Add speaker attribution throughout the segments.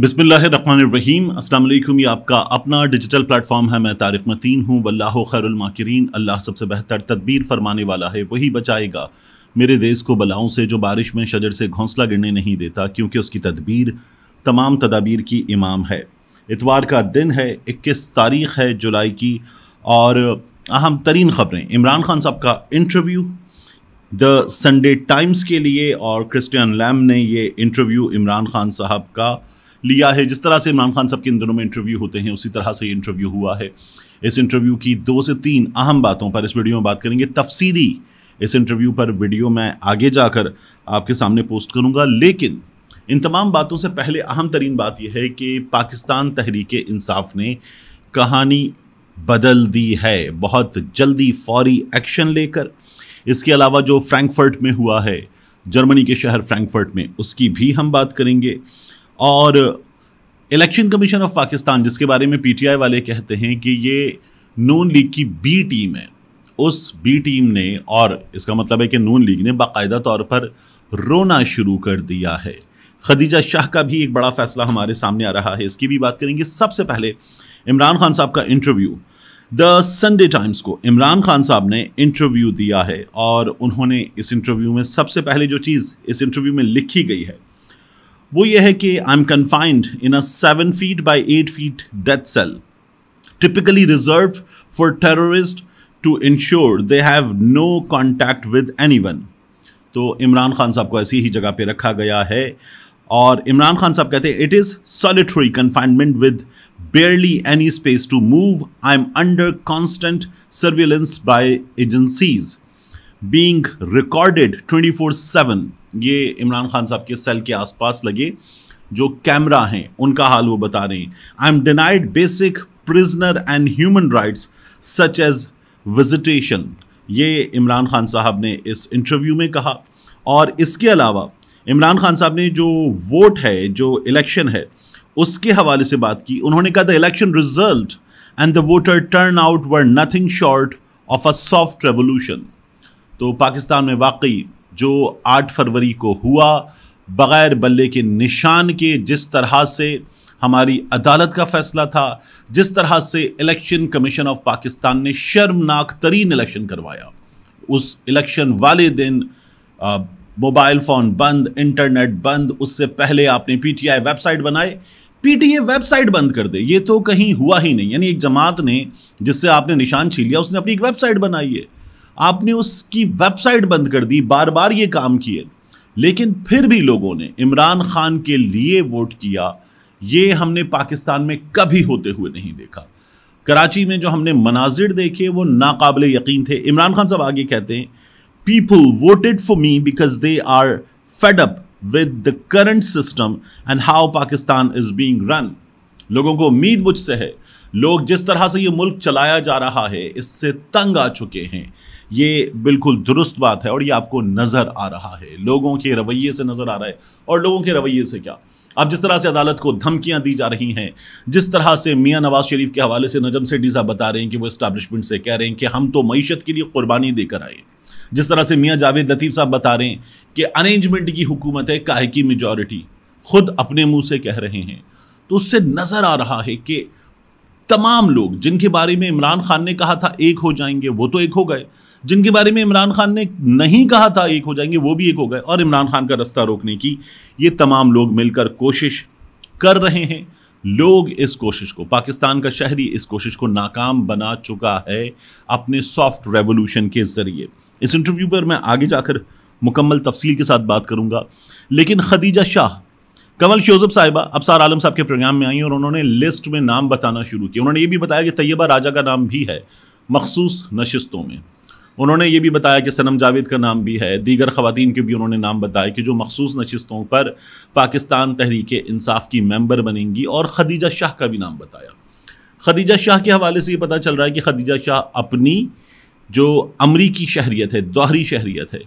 Speaker 1: बिसमीम अल्लाम ये आपका अपना डिजिटल प्लेटफॉर्म है मैं तारिक मतीन हूँ वल्लाह खैरमाकरीन अल्लाह सबसे बेहतर तदबीर फरमाने वाला है वही बचाएगा मेरे देश को बलाओं से जो बारिश में शजर से घोंसला गिरने नहीं देता क्योंकि उसकी तदबीर तमाम तदाबीर की इमाम है इतवार का दिन है इक्कीस तारीख है जुलाई की और अहम तरीन ख़बरें इमरान खान साहब का इंटरव्यू द संडे टाइम्स के लिए और क्रिस्टियन लैम ने ये इंटरव्यू इमरान खान साहब का लिया है जिस तरह से इमरान खान साहब के इन दिनों में इंटरव्यू होते हैं उसी तरह से ये इंटरव्यू हुआ है इस इंटरव्यू की दो से तीन अहम बातों पर इस वीडियो में बात करेंगे तफसीली इस इंटरव्यू पर वीडियो मैं आगे जाकर आपके सामने पोस्ट करूँगा लेकिन इन तमाम बातों से पहले अहम तरीन बात यह है कि पाकिस्तान तहरीक इंसाफ ने कहानी बदल दी है बहुत जल्दी फौरी एक्शन लेकर इसके अलावा जो फ्रैंकफर्ट में हुआ है जर्मनी के शहर फ्रैंकफर्ट में उसकी भी हम बात करेंगे और इलेक्शन कमीशन ऑफ पाकिस्तान जिसके बारे में पीटीआई वाले कहते हैं कि ये नून लीग की बी टीम है उस बी टीम ने और इसका मतलब है कि नून लीग ने बाकायदा तौर पर रोना शुरू कर दिया है खदीजा शाह का भी एक बड़ा फैसला हमारे सामने आ रहा है इसकी भी बात करेंगे सबसे पहले इमरान खान साहब का इंटरव्यू द संडे टाइम्स को इमरान खान साहब ने इंटरव्यू दिया है और उन्होंने इस इंटरव्यू में सबसे पहले जो चीज़ इस इंटरव्यू में लिखी गई है वो ये है कि I am confined in a seven feet by eight feet death cell typically reserve for terrorist to insure they have no contact with anyone तो इमरान खान साहब को ऐसी ही जगह पर रखा गया है और इमरान खान साहब कहते हैं it is solitary confinement with any space to move I am under constant surveillance by agencies being recorded twenty four seven ये इमरान खान साहब के सेल के आसपास लगे जो कैमरा हैं उनका हाल वो बता रहे हैं I am denied basic prisoner and human rights such as visitation ये इमरान खान साहब ने इस इंटरव्यू में कहा और इसके अलावा इमरान खान साहब ने जो वोट है जो इलेक्शन है उसके हवाले से बात की उन्होंने कहा the election result and the voter turnout were nothing short of a soft revolution तो पाकिस्तान में वाकई जो 8 फरवरी को हुआ बग़ैर बल्ले के निशान के जिस तरह से हमारी अदालत का फैसला था जिस तरह से इलेक्शन कमीशन ऑफ पाकिस्तान ने शर्मनाक तरीन इलेक्शन करवाया उस इलेक्शन वाले दिन मोबाइल फ़ोन बंद इंटरनेट बंद उससे पहले आपने पीटीआई वेबसाइट बनाए पीटीए वेबसाइट बंद कर दे ये तो कहीं हुआ ही नहीं यानी एक जमात ने जिससे आपने निशान छीन लिया उसने अपनी एक वेबसाइट बनाई है आपने उसकी वेबसाइट बंद कर दी बार बार ये काम किए लेकिन फिर भी लोगों ने इमरान खान के लिए वोट किया ये हमने पाकिस्तान में कभी होते हुए नहीं देखा कराची में जो हमने मनाजिर देखे वो नाकबले यकीन थे इमरान खान साहब आगे कहते हैं people voted for me because they are fed up with the current system and how Pakistan is being run लोगों को उम्मीद मुझसे है लोग जिस तरह से ये मुल्क चलाया जा रहा है इससे तंग आ चुके हैं ये बिल्कुल दुरुस्त बात है और ये आपको नज़र आ रहा है लोगों के रवैये से नज़र आ रहा है और लोगों के रवैये से क्या अब जिस तरह से अदालत को धमकियां दी जा रही हैं जिस तरह से मियां नवाज शरीफ के हवाले से नजम से साहब बता रहे हैं कि वो इस्टाब्लिशमेंट से कह रहे हैं कि हम तो मीशत के लिए कुर्बानी देकर आए जिस तरह से मियां जावेद लतीफ़ साहब बता रहे हैं कि अरेंजमेंट की हुकूमत है काहे की मेजॉरिटी खुद अपने मुंह से कह रहे हैं तो उससे नज़र आ रहा है कि तमाम लोग जिनके बारे में इमरान खान ने कहा था एक हो जाएंगे वो तो एक हो गए जिनके बारे में इमरान खान ने नहीं कहा था एक हो जाएंगे वो भी एक हो गए और इमरान खान का रास्ता रोकने की ये तमाम लोग मिलकर कोशिश कर रहे हैं लोग इस कोशिश को पाकिस्तान का शहरी इस कोशिश को नाकाम बना चुका है अपने सॉफ्ट रेवोल्यूशन के ज़रिए इस इंटरव्यू पर मैं आगे जाकर मुकम्मल तफसील के साथ बात करूंगा लेकिन खदीजा शाह कमल शोजब साहिबा अबसार आलम साहब के प्रोग्राम में आई और उन्होंने लिस्ट में नाम बताना शुरू किया उन्होंने ये भी बताया कि तैयबा राजा का नाम भी है मखसूस नशस्तों में उन्होंने ये भी बताया कि सनम जावेद का नाम भी है दीगर ख़वान के भी उन्होंने नाम बताया कि जो मखसूस नशस्तों पर पाकिस्तान तहरीक इंसाफ की मेम्बर बनेंगी और खदीजा शाह का भी नाम बताया खदीजा शाह के हवाले से ये पता चल रहा है कि खदीजा शाह अपनी जो अमरीकी शहरीत है दोहरी शहरीत है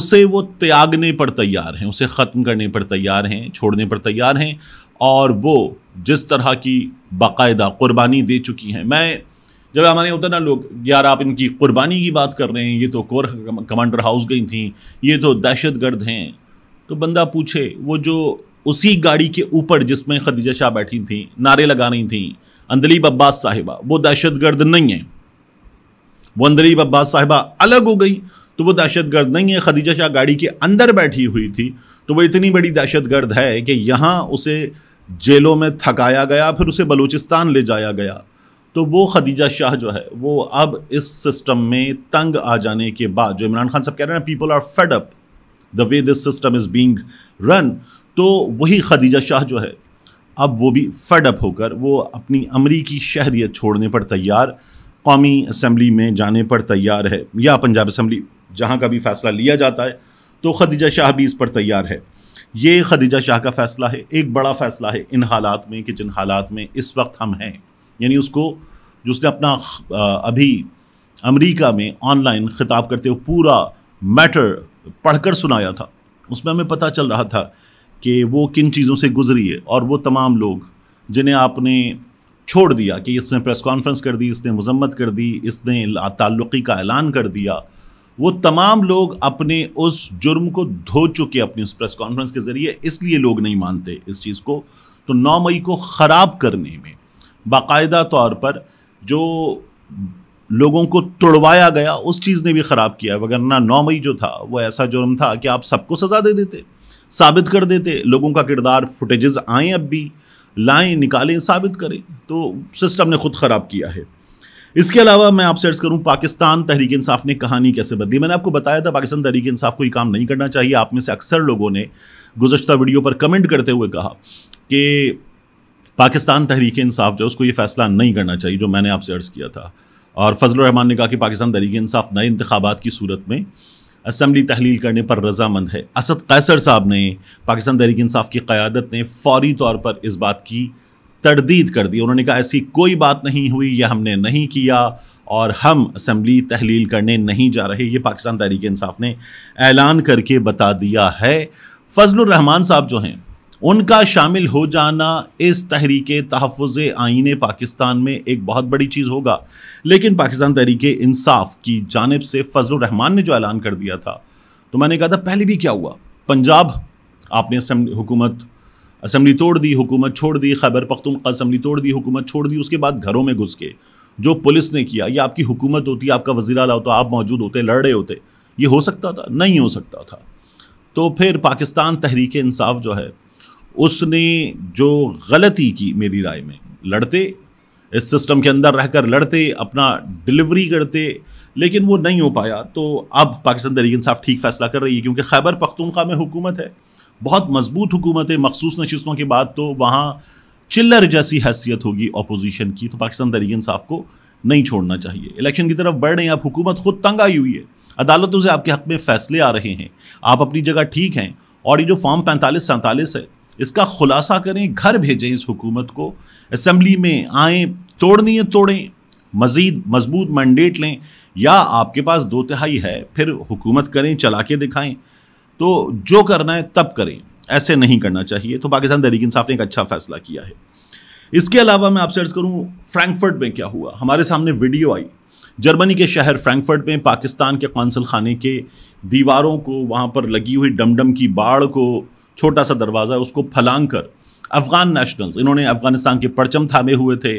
Speaker 1: उसे वो त्यागने पर तैयार हैं उसे ख़त्म करने पर तैयार हैं छोड़ने पर तैयार हैं और वो जिस तरह की बाकायदा कुर्बानी दे चुकी हैं मैं जब हमारे होता ना लोग यार आप इनकी कुर्बानी की बात कर रहे हैं ये तो कोर कमांडर हाउस गई थी ये तो दहशत गर्द हैं तो बंदा पूछे वो जो उसी गाड़ी के ऊपर जिसमें खदीजा शाह बैठी थी नारे लगा रही थी अंदलीब अब्बास साहिबा वो दहशत गर्द नहीं है वो अंदलीब अब्बास साहिबा अलग हो गई तो वो दहशत गर्द नहीं है खदीजा शाह गाड़ी के अंदर बैठी हुई थी तो वो इतनी बड़ी दहशत गर्द है कि यहाँ उसे जेलों में थकाया गया फिर उसे बलूचिस्तान ले जाया गया तो वो खदीजा शाह जो है वो अब इस सिस्टम में तंग आ जाने के बाद जो इमरान खान साहब कह रहे हैं people are fed up the way this system is being run तो वही खदीजा शाह जो है अब वो भी फेड अप होकर वो अपनी अमरीकी शहरीत छोड़ने पर तैयार कौमी असम्बली में जाने पर तैयार है या पंजाब असम्बली जहाँ का भी फ़ैसला लिया जाता है तो खदीजा शाह भी इस पर तैयार है ये खदीजा शाह का फ़ैसला है एक बड़ा फ़ैसला है इन हालात में कि जिन हालात में इस वक्त हम हैं यानी उसको जो उसने अपना अभी अमेरिका में ऑनलाइन ख़िताब करते हुए पूरा मैटर पढ़कर सुनाया था उसमें हमें पता चल रहा था कि वो किन चीज़ों से गुजरी है और वो तमाम लोग जिन्हें आपने छोड़ दिया कि इसने प्रेस कॉन्फ्रेंस कर दी इसने मजम्मत कर दी इसने ताल्लुकी का ऐलान कर दिया वो तमाम लोग अपने उस जुर्म को धो चुके अपनी उस प्रेस कॉन्फ्रेंस के ज़रिए इसलिए लोग नहीं मानते इस चीज़ को तो नौ मई को ख़राब करने में बाकायदा तौर पर जो लोगों को तोड़वाया गया उस चीज़ ने भी ख़राब किया वगरना नौ मई जो था वो ऐसा जुर्म था कि आप सबको सज़ा दे देते साबित कर देते लोगों का किरदार फुटेजेस आए अब भी लाएँ निकालें साबित करें तो सिस्टम ने खुद ख़राब किया है इसके अलावा मैं आपसे अर्ज करूं पाकिस्तान तहरीक इंसाफ ने कहानी कैसे बदली मैंने आपको बताया था पाकिस्तान तहरीक इंसाफ को ये काम नहीं करना चाहिए आप में से अक्सर लोगों ने गुजशत वीडियो पर कमेंट करते हुए कहा कि पाकिस्तान तहरीक इंसाफ जो उसको ये फैसला नहीं करना चाहिए जो मैंने आपसे अर्ज़ किया था और फजल रहमान ने कहा कि पाकिस्तान तहरीक इंसाफ नए इंतबात की सूरत में असम्बली तहलील करने पर रजामंद है असद कैसर साहब ने पाकिस्तान तहरीक इंसाफ की क़्यादत ने फौरी तौर पर इस बात की तरदीद कर दी उन्होंने कहा ऐसी कोई बात नहीं हुई यह हमने नहीं किया और हम असम्बली तहलील करने नहीं जा रहे ये पाकिस्तान तहरीक इंसाफ ने ऐलान करके बता दिया है फजल रहमान साहब जो हैं उनका शामिल हो जाना इस तहरीक तहफ़ आइन पाकिस्तान में एक बहुत बड़ी चीज़ होगा लेकिन पाकिस्तान तहरीक इंसाफ की जानब से फजल रहमान ने जो ऐलान कर दिया था तो मैंने कहा था पहले भी क्या हुआ पंजाब आपने हुकूमत असम्बली तोड़ दी हुकूमत छोड़ दी खैबर पख्तूनखा असम्बली तोड़ दी हुकूमत छोड़ दी उसके बाद घरों में घुस के जो पुलिस ने किया ये आपकी हुकूमत होती आपका वजी अला होता आप मौजूद होते लड़ रहे होते ये हो सकता था नहीं हो सकता था तो फिर पाकिस्तान तहरीक इंसाफ जो है उसने जो गलती की मेरी राय में लड़ते इस सिस्टम के अंदर रहकर लड़ते अपना डिलीवरी करते लेकिन वो नहीं हो पाया तो अब पाकिस्तान तहरीक साफ ठीक फैसला कर रही है क्योंकि खैबर पख्तूनख्वा में हुकूमत है बहुत मजबूत हुकूमत है मखसूस नशस्तों के बाद तो वहाँ चिल्लर जैसी हैसियत होगी अपोजिशन की तो पाकिस्तान तहरीक साफ को नहीं छोड़ना चाहिए इलेक्शन की तरफ बढ़ रहे हैं अब हुकूमत खुद तंग आई हुई है अदालतों से आपके हक में फैसले आ रहे हैं आप अपनी जगह ठीक हैं और ये जो फॉर्म पैंतालीस सैंतालीस है इसका खुलासा करें घर भेजें इस हुकूमत को असम्बली में आए तोड़नी है तोड़ें मज़ीद मजबूत मैंडेट लें या आपके पास दो तिहाई है फिर हुकूमत करें चला के दिखाएं तो जो करना है तब करें ऐसे नहीं करना चाहिए तो पाकिस्तान तहरीक इंसाफ ने एक अच्छा फैसला किया है इसके अलावा मैं आपसे अर्ज़ करूँ फ्रैंकफर्ट में क्या हुआ हमारे सामने वीडियो आई जर्मनी के शहर फ्रैंकफर्ट में पाकिस्तान के कौंसल खाने के दीवारों को वहाँ पर लगी हुई डमडम की बाढ़ को छोटा सा दरवाज़ा उसको फलांग कर अफ़गान नेशनल्स इन्होंने अफ़गानिस्तान के परचम थामे हुए थे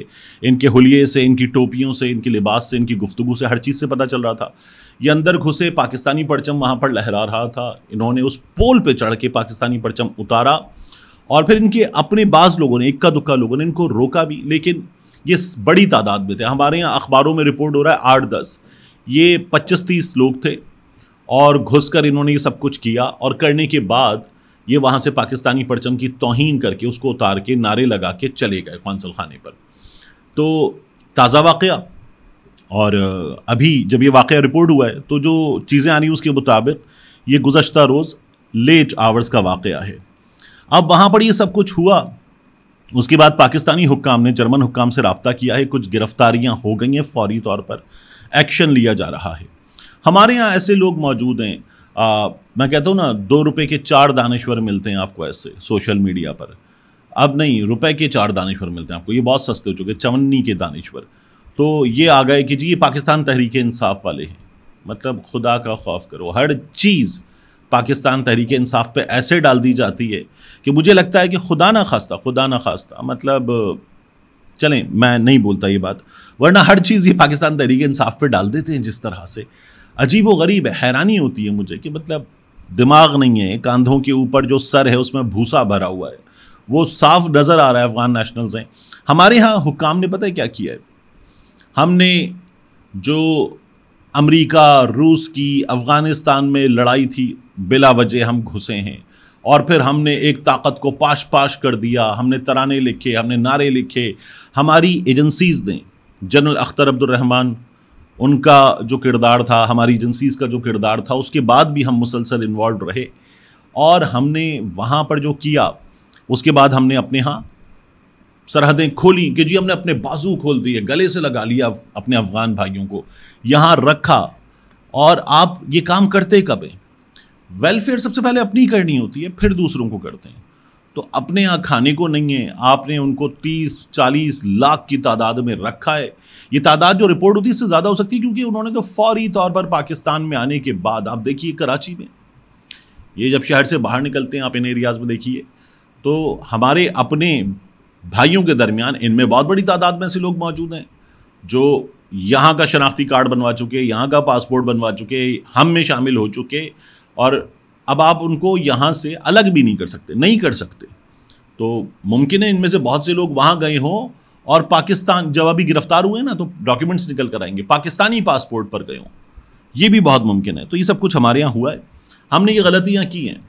Speaker 1: इनके हुलिये से इनकी टोपियों से इनके लिबास से इनकी गुफ्तु से हर चीज़ से पता चल रहा था ये अंदर घुसे पाकिस्तानी परचम वहाँ पर लहरा रहा था इन्होंने उस पोल पर चढ़ के पाकिस्तानी परचम उतारा और फिर इनके अपने बाज़ लोगों ने इक्का दुक्का लोगों ने इनको रोका भी लेकिन ये बड़ी तादाद में थे हमारे यहाँ अखबारों में रिपोर्ट हो रहा है आठ दस ये पच्चीस तीस लोग थे और घुसकर इन्होंने ये सब कुछ किया और करने के बाद ये वहाँ से पाकिस्तानी परचम की तोहन करके उसको उतार के नारे लगा के चले गए ख्वानसल खाने पर तो ताज़ा वाक़ और अभी जब ये वाक़ रिपोर्ट हुआ है तो जो चीज़ें आनी उसके मुताबिक ये गुजशत रोज़ लेट आवर्स का वाक़ है अब वहाँ पर ये सब कुछ हुआ उसके बाद पाकिस्तानी हुक्काम ने जर्मन हुक्काम से रबता किया है कुछ गिरफ्तारियाँ हो गई हैं फौरी तौर पर एक्शन लिया जा रहा है हमारे यहाँ ऐसे लोग मौजूद हैं आ, मैं कहता हूँ ना दो रुपए के चार दानश्वर मिलते हैं आपको ऐसे सोशल मीडिया पर अब नहीं रुपए के चार दानश्वर मिलते हैं आपको ये बहुत सस्ते हो चुके चवन्नी के दानश्वर तो ये आ गए कि जी ये पाकिस्तान तहरीक इंसाफ वाले हैं मतलब खुदा का खौफ करो हर चीज़ पाकिस्तान तहरीक इंसाफ पे ऐसे डाल दी जाती है कि मुझे लगता है कि खुदा ना खास्ता खुदा ना खास्ता मतलब चलें मैं नहीं बोलता ये बात वरना हर चीज़ ये पाकिस्तान तहरीक इंसाफ पे डाल देते हैं जिस तरह से अजीब व गरीब है हैरानी होती है मुझे कि मतलब दिमाग नहीं है कंधों के ऊपर जो सर है उसमें भूसा भरा हुआ है वो साफ नज़र आ रहा है अफगान नेशनल्स हैं हमारे यहाँ हुकाम ने पता है क्या किया है हमने जो अमेरिका रूस की अफ़गानिस्तान में लड़ाई थी बिला वजह हम घुसे हैं और फिर हमने एक ताकत को पाश पाश कर दिया हमने तराने लिखे हमने नारे लिखे हमारी एजेंसीज़ ने जनरल अख्तर अब्दुलरहमान उनका जो किरदार था हमारी एजेंसीज़ का जो किरदार था उसके बाद भी हम मुसलसल इन्वॉल्व रहे और हमने वहाँ पर जो किया उसके बाद हमने अपने यहाँ सरहदें खोली कि जी हमने अपने बाजू खोल दिए गले से लगा लिया अपने अफ़गान भाइयों को यहाँ रखा और आप ये काम करते कब हैं वेलफेयर सबसे पहले अपनी करनी होती है फिर दूसरों को करते हैं तो अपने यहाँ खाने को नहीं है आपने उनको 30 40 लाख की तादाद में रखा है ये तादाद जो रिपोर्ट होती है इससे ज़्यादा हो सकती है क्योंकि उन्होंने तो फौरी तौर पर पाकिस्तान में आने के बाद आप देखिए कराची में ये जब शहर से बाहर निकलते हैं आप इन एरियाज़ में देखिए तो हमारे अपने भाइयों के दरमियान इनमें बहुत बड़ी तादाद में ऐसे लोग मौजूद हैं जो यहाँ का शनाख्ती कार्ड बनवा चुके यहाँ का पासपोर्ट बनवा चुके हम में शामिल हो चुके और अब आप उनको यहाँ से अलग भी नहीं कर सकते नहीं कर सकते तो मुमकिन है इनमें से बहुत से लोग वहाँ गए हों और पाकिस्तान जब अभी गिरफ्तार हुए ना तो डॉक्यूमेंट्स निकल कर आएंगे पाकिस्तानी पासपोर्ट पर गए हों ये भी बहुत मुमकिन है तो ये सब कुछ हमारे यहाँ हुआ है हमने ये गलतियाँ की हैं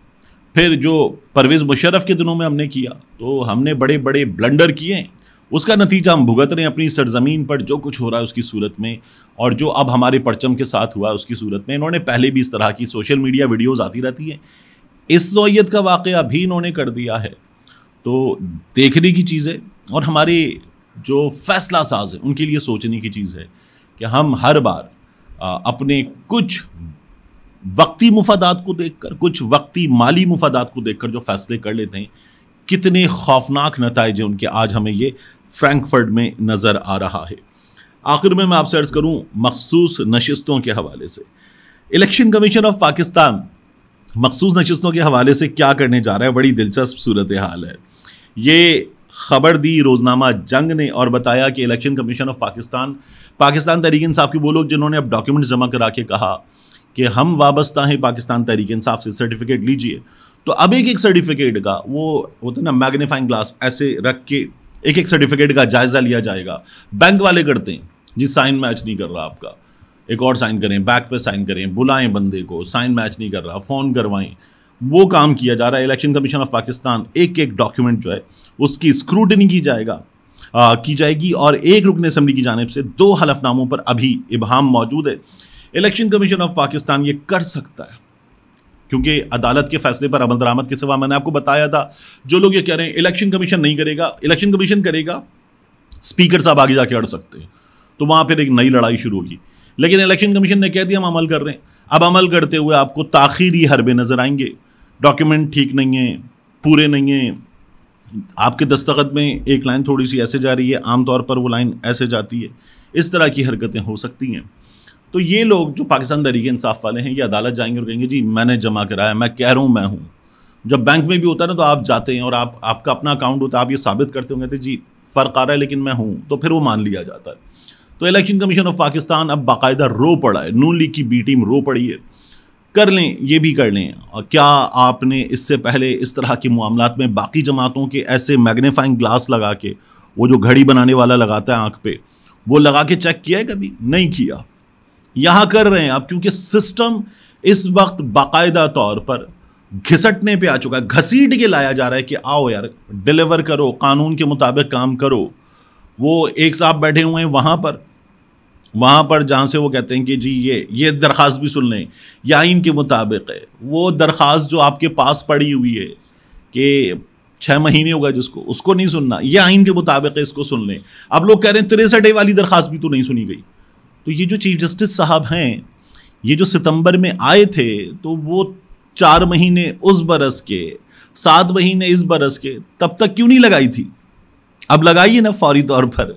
Speaker 1: फिर जो परवेज़ मुशर्रफ के दिनों में हमने किया तो हमने बड़े बड़े ब्लंडर किए हैं उसका नतीजा हम भुगत रहे हैं अपनी सरजमीन पर जो कुछ हो रहा है उसकी सूरत में और जो अब हमारे परचम के साथ हुआ है उसकी सूरत में इन्होंने पहले भी इस तरह की सोशल मीडिया वीडियोज़ आती रहती हैं इस नोयत का वाक़ भी इन्होंने कर दिया है तो देखने की चीज़ है और हमारे जो फैसला साज है उनके लिए सोचने की चीज़ है कि हम हर बार अपने कुछ वक्ती मुफादात को देखकर कुछ वक्ती माली मुफादात को देखकर जो फैसले कर लेते हैं कितने खौफनाक नतज हैं उनके आज हमें ये फ्रैंकफर्ट में नज़र आ रहा है आखिर में मैं आपसे अर्ज़ करूँ मखसूस नशस्तों के हवाले से इलेक्शन कमीशन ऑफ पाकिस्तान मखसूस नशस्तों के हवाले से क्या करने जा रहा है बड़ी दिलचस्प सूरत हाल है ये खबर दी रोजनामा जंग ने और बताया कि election commission of Pakistan Pakistan Tehreek Insaf के वो लोग जिन्होंने अब डॉक्यूमेंट जमा करा के कहा कि हम वाबस्ता हैं पाकिस्तान तहरीक इंसाफ से सर्टिफिकेट लीजिए तो अब एक एक सर्टिफिकेट का वो होता है ना मैग्नीफाइंग ग्लास ऐसे रख के एक एक सर्टिफिकेट का जायज़ा लिया जाएगा बैंक वाले करते हैं जी साइन मैच नहीं कर रहा आपका एक और साइन करें बैक पे साइन करें बुलाएं बंदे को साइन मैच नहीं कर रहा फ़ोन करवाएं वो काम किया जा रहा है इलेक्शन कमीशन ऑफ पाकिस्तान एक एक डॉक्यूमेंट जो है उसकी स्क्रूटनी की जाएगा आ, की जाएगी और एक रुकन असम्बली की जानब से दो हलफनामों पर अभी इबहम मौजूद है इलेक्शन कमीशन ऑफ पाकिस्तान ये कर सकता है क्योंकि अदालत के फैसले पर अमल दरामद के सिवा मैंने आपको बताया था जो लोग ये कह रहे हैं इलेक्शन कमीशन नहीं करेगा इलेक्शन कमीशन करेगा स्पीकर साहब आगे जाके अड़ सकते हैं तो वहाँ फिर एक नई लड़ाई शुरू होगी लेकिन इलेक्शन कमीशन ने कह दिया हम अमल कर रहे हैं अब अमल करते हुए आपको ताखीरी हरबे नज़र आएंगे डॉक्यूमेंट ठीक नहीं है पूरे नहीं हैं आपके दस्तखत में एक लाइन थोड़ी सी ऐसे जा रही है आमतौर पर वो लाइन ऐसे जाती है इस तरह की हरकतें हो सकती हैं तो ये लोग जो पाकिस्तान तरीके इंसाफ वाले हैं ये अदालत जाएंगे और कहेंगे जी मैंने जमा कराया मैं कह रहा हूँ मैं हूँ जब बैंक में भी होता है ना तो आप जाते हैं और आप आपका अपना अकाउंट होता है आप ये साबित करते होंगे कहते जी फ़र्क आ रहा है लेकिन मैं हूँ तो फिर वो मान लिया जाता है तो इलेक्शन कमीशन ऑफ पाकिस्तान अब बाकायदा रो पड़ा है नून लीग की बी टीम रो पड़ी है कर लें ये भी कर लें और क्या आपने इससे पहले इस तरह के मामला में बाकी जमातों के ऐसे मैग्नीफाइंग ग्लास लगा के वो जो घड़ी बनाने वाला लगाता है आँख पे वो लगा के चेक किया है कभी नहीं किया यहाँ कर रहे हैं आप क्योंकि सिस्टम इस वक्त बाकायदा तौर पर घिसटने पे आ चुका है घसीट के लाया जा रहा है कि आओ यार डिलीवर करो कानून के मुताबिक काम करो वो एक साहब बैठे हुए हैं वहाँ पर वहाँ पर जहाँ से वो कहते हैं कि जी ये ये दरख्वास्त भी सुन लें या इनके मुताबिक है वो दरख्वास्त जो आपके पास पड़ी हुई है कि छः महीने हो गए जिसको उसको नहीं सुनना यह आइन के मुताबिक है इसको सुन लें अब लोग कह रहे हैं तिरसठ वाली दरख्वास्त भी तो नहीं सुनी गई तो ये जो चीफ जस्टिस साहब हैं ये जो सितंबर में आए थे तो वो चार महीने उस बरस के सात महीने इस बरस के तब तक क्यों नहीं लगाई थी अब लगाइए ना फौरी तौर पर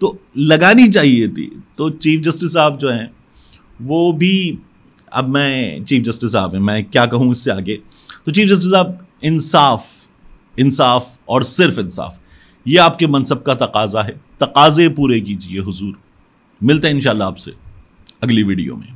Speaker 1: तो लगानी चाहिए थी तो चीफ जस्टिस साहब जो हैं वो भी अब मैं चीफ जस्टिस साहब हैं मैं क्या कहूँ इससे आगे तो चीफ जस्टिस साहब इंसाफ इंसाफ और सिर्फ इंसाफ ये आपके मनसब का तकाजा है तकाजे पूरे कीजिए हुजूर मिलते हैं इन आपसे अगली वीडियो में